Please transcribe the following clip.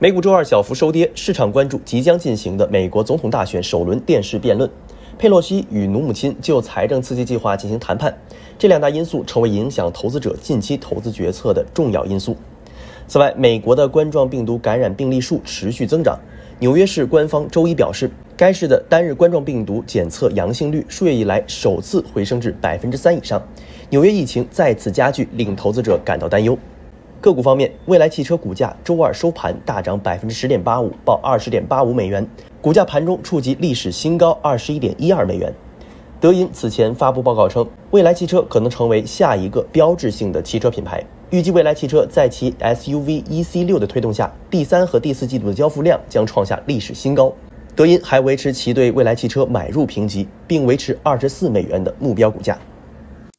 美股周二小幅收跌，市场关注即将进行的美国总统大选首轮电视辩论，佩洛西与努母亲就财政刺激计划进行谈判，这两大因素成为影响投资者近期投资决策的重要因素。此外，美国的冠状病毒感染病例数持续增长，纽约市官方周一表示，该市的单日冠状病毒检测阳性率数月以来首次回升至百分之三以上，纽约疫情再次加剧，令投资者感到担忧。个股方面，蔚来汽车股价周二收盘大涨百分之十点八五，报二十点八五美元，股价盘中触及历史新高二十一点一二美元。德银此前发布报告称，未来汽车可能成为下一个标志性的汽车品牌。预计未来汽车在其 SUV EC6 的推动下，第三和第四季度的交付量将创下历史新高。德银还维持其对未来汽车买入评级，并维持二十四美元的目标股价。